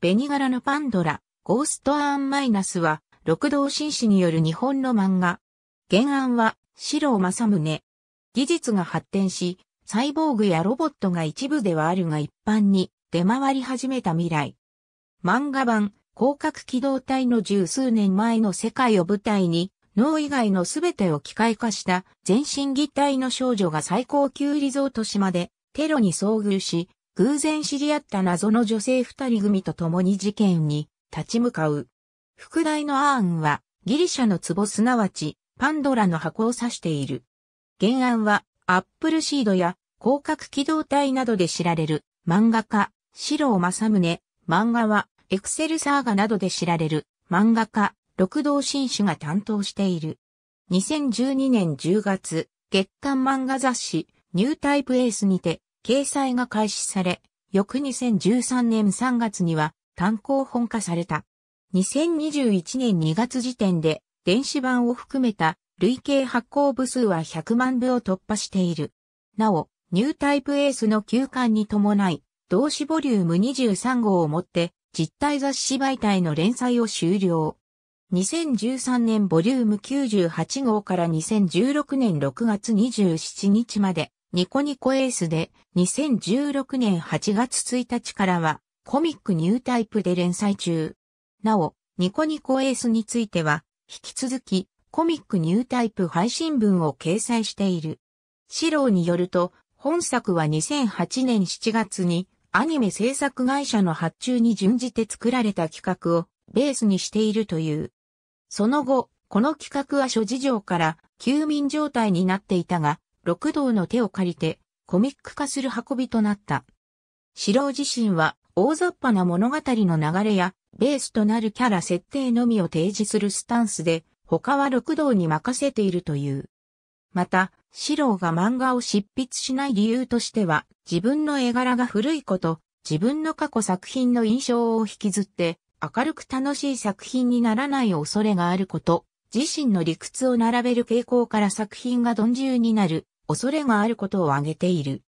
ベニガラのパンドラ、ゴーストアーンマイナスは、六道紳士による日本の漫画。原案は、白郎正宗。技術が発展し、サイボーグやロボットが一部ではあるが一般に出回り始めた未来。漫画版、広角機動隊の十数年前の世界を舞台に、脳以外のすべてを機械化した全身擬態の少女が最高級リゾート島でテロに遭遇し、偶然知り合った謎の女性二人組と共に事件に立ち向かう。副題のアーンはギリシャの壺すなわちパンドラの箱を指している。原案はアップルシードや広角機動隊などで知られる漫画家、白尾正宗、漫画はエクセルサーガなどで知られる漫画家、六道新種が担当している。2012年10月、月刊漫画雑誌ニュータイプエースにて掲載が開始され、翌2013年3月には単行本化された。2021年2月時点で電子版を含めた累計発行部数は100万部を突破している。なお、ニュータイプエースの休刊に伴い、同志ボリューム23号をもって実体雑誌媒体の連載を終了。2013年ボリューム98号から2016年6月27日までニコニコエースで2016年8月1日からはコミックニュータイプで連載中。なお、ニコニコエースについては引き続きコミックニュータイプ配信文を掲載している。シローによると本作は2008年7月にアニメ制作会社の発注に準じて作られた企画をベースにしているという。その後、この企画は諸事情から休眠状態になっていたが、六道の手を借りて、コミック化する運びとなった。四郎自身は、大雑把な物語の流れや、ベースとなるキャラ設定のみを提示するスタンスで、他は六道に任せているという。また、四郎が漫画を執筆しない理由としては、自分の絵柄が古いこと、自分の過去作品の印象を引きずって、明るく楽しい作品にならない恐れがあること、自身の理屈を並べる傾向から作品が鈍重になる、恐れがあることを挙げている。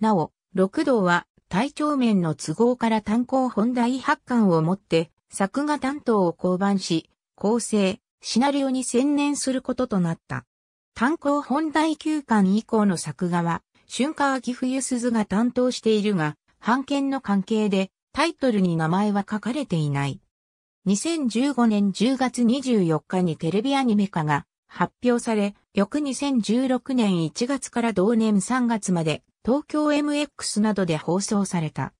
なお、六道は体調面の都合から炭鉱本題発刊をもって作画担当を降板し、構成、シナリオに専念することとなった。炭鉱本題休館以降の作画は、春夏秋冬鈴が担当しているが、版権の関係でタイトルに名前は書かれていない。2015年10月24日にテレビアニメ化が発表され、翌2016年1月から同年3月まで東京 MX などで放送された。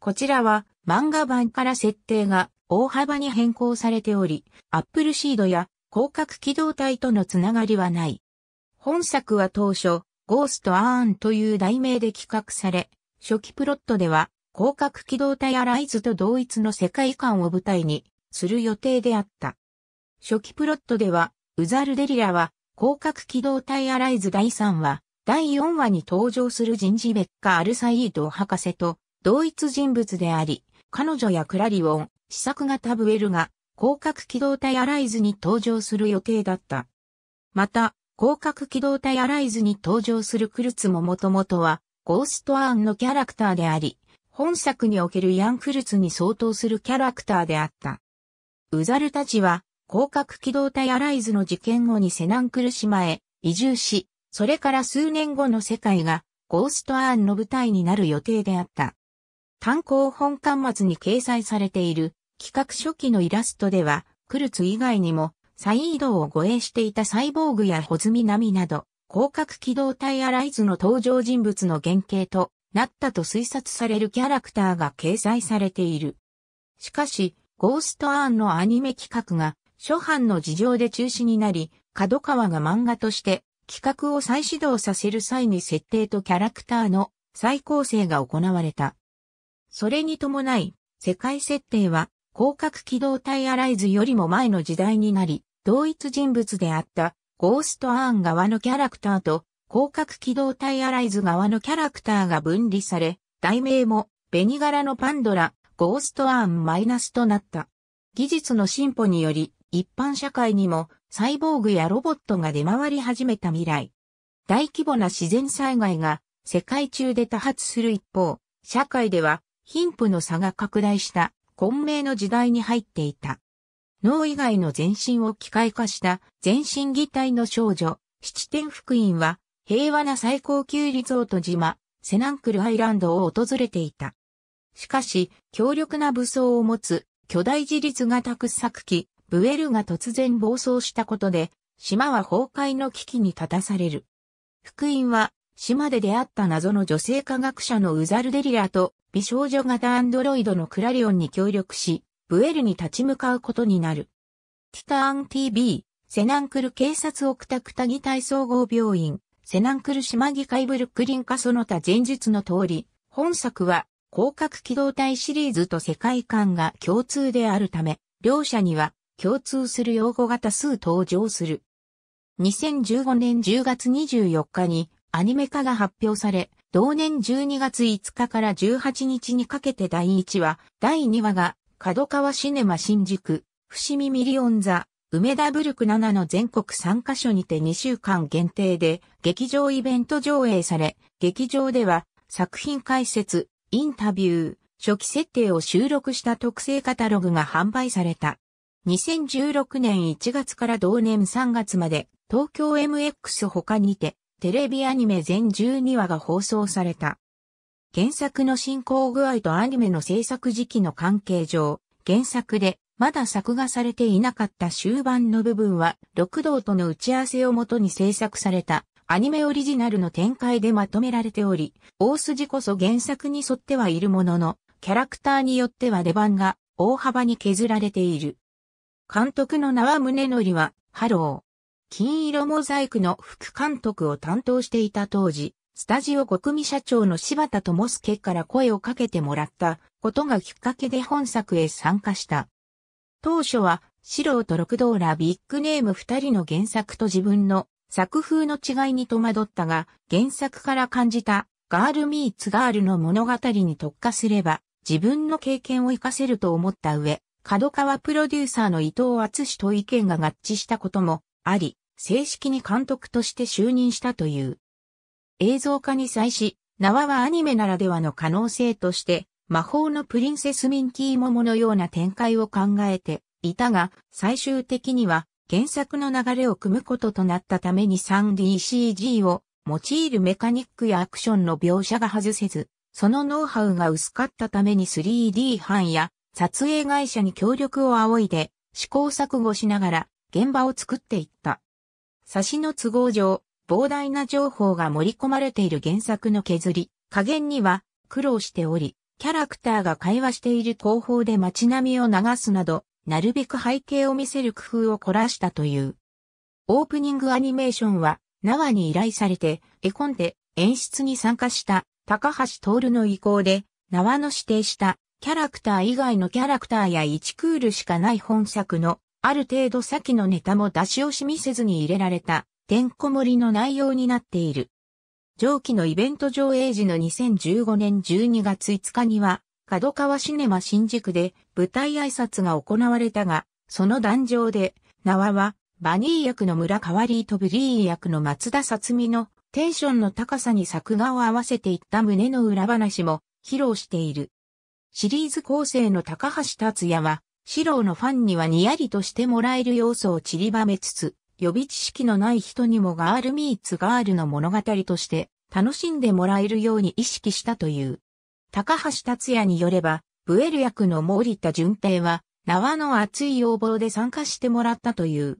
こちらは漫画版から設定が大幅に変更されており、アップルシードや広角機動隊とのつながりはない。本作は当初、ゴースト・アーンという題名で企画され、初期プロットでは広角機動隊アライズと同一の世界観を舞台にする予定であった。初期プロットでは、ウザルデリラは広角機動隊アライズ第3話、第4話に登場する人事ベッカ・アルサイード博士と同一人物であり、彼女やクラリオン、試作型ブエルが広角機動隊アライズに登場する予定だった。また、広角機動隊アライズに登場するクルツももともとは、ゴーストアーンのキャラクターであり、本作におけるヤン・クルツに相当するキャラクターであった。ウザルたちは、広角機動隊アライズの事件後にセナンクル島へ移住し、それから数年後の世界がゴーストアーンの舞台になる予定であった。単行本刊末に掲載されている企画初期のイラストでは、クルツ以外にもサイードを護衛していたサイボーグやホズミナミなど、広角機動隊アライズの登場人物の原型となったと推察されるキャラクターが掲載されている。しかし、ゴーストアーンのアニメ企画が初版の事情で中止になり、角川が漫画として企画を再始動させる際に設定とキャラクターの再構成が行われた。それに伴い、世界設定は広角機動隊アライズよりも前の時代になり、同一人物であったゴーストアーン側のキャラクターと広角機動隊アライズ側のキャラクターが分離され、題名もベニ柄のパンドラ、ゴーストアーンマイナスとなった。技術の進歩により、一般社会にもサイボーグやロボットが出回り始めた未来。大規模な自然災害が世界中で多発する一方、社会では貧富の差が拡大した混迷の時代に入っていた。脳以外の全身を機械化した全身擬態の少女、七天福音は平和な最高級リゾート島、セナンクルアイランドを訪れていた。しかし、強力な武装を持つ巨大自立型掘削機、ブエルが突然暴走したことで、島は崩壊の危機に立たされる。福音は、島で出会った謎の女性科学者のウザルデリラと美少女型アンドロイドのクラリオンに協力し、ブエルに立ち向かうことになる。ティターン TV、セナンクル警察オクタクタギ体総合病院、セナンクル島議会ブルックリンカ。その他前述の通り、本作は広角機動隊シリーズと世界観が共通であるため、両者には共通する用語が多数登場する。2015年10月24日にアニメ化が発表され、同年12月5日から18日にかけて第1話、第2話が、角川シネマ新宿、伏見ミリオン座、梅田ブルク7の全国3カ所にて2週間限定で、劇場イベント上映され、劇場では、作品解説、インタビュー、初期設定を収録した特製カタログが販売された。2016年1月から同年3月まで東京 MX 他にてテレビアニメ全12話が放送された。原作の進行具合とアニメの制作時期の関係上、原作でまだ作画されていなかった終盤の部分は、六道との打ち合わせをもとに制作されたアニメオリジナルの展開でまとめられており、大筋こそ原作に沿ってはいるものの、キャラクターによっては出番が大幅に削られている。監督の名は宗則は、ハロー。金色モザイクの副監督を担当していた当時、スタジオ国民社長の柴田智介から声をかけてもらったことがきっかけで本作へ参加した。当初は、素人六道らビッグネーム二人の原作と自分の作風の違いに戸惑ったが、原作から感じたガールミーツガールの物語に特化すれば、自分の経験を活かせると思った上、角川プロデューサーの伊藤厚史と意見が合致したこともあり、正式に監督として就任したという。映像化に際し、縄はアニメならではの可能性として、魔法のプリンセスミンキーモモのような展開を考えていたが、最終的には原作の流れを組むこととなったために 3DCG を用いるメカニックやアクションの描写が外せず、そのノウハウが薄かったために 3D 版や撮影会社に協力を仰いで、試行錯誤しながら現場を作っていった。差しの都合上、膨大な情報が盛り込まれている原作の削り、加減には苦労しており、キャラクターが会話している後方で街並みを流すなど、なるべく背景を見せる工夫を凝らしたという。オープニングアニメーションは、縄に依頼されて、絵コンテ演出に参加した高橋徹の意向で、縄の指定したキャラクター以外のキャラクターや1クールしかない本作の、ある程度先のネタも出し惜しみせずに入れられた、てんこ盛りの内容になっている。上記のイベント上映時の2015年12月5日には、角川シネマ新宿で舞台挨拶が行われたが、その壇上で、縄は、バニー役の村川リーとブリー役の松田さつみのテンションの高さに作画を合わせていった胸の裏話も披露している。シリーズ構成の高橋達也は、四郎のファンにはにやりとしてもらえる要素を散りばめつつ、予備知識のない人にもガールミーツガールの物語として楽しんでもらえるように意識したという。高橋達也によれば、ブエル役の森田淳平は、縄の熱い要望で参加してもらったという。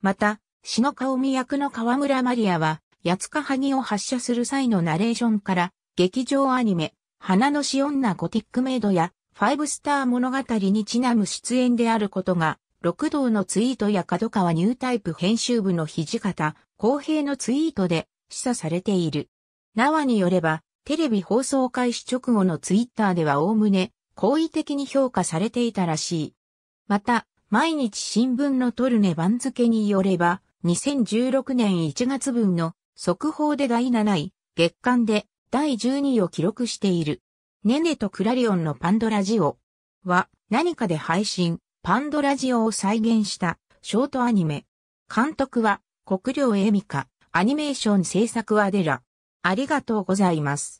また、篠顔見役の河村マリアは、八つかはぎを発射する際のナレーションから、劇場アニメ、花の死女ゴティックメイドや、ファイブスター物語にちなむ出演であることが、六道のツイートや角川ニュータイプ編集部の土方、公平のツイートで示唆されている。縄によれば、テレビ放送開始直後のツイッターではおおむね、好意的に評価されていたらしい。また、毎日新聞のトルネ番付によれば、2016年1月分の速報で第7位、月間で第12位を記録している。ネネとクラリオンのパンドラジオは何かで配信、パンドラジオを再現したショートアニメ。監督は国領エミカ、アニメーション制作アデラ。ありがとうございます。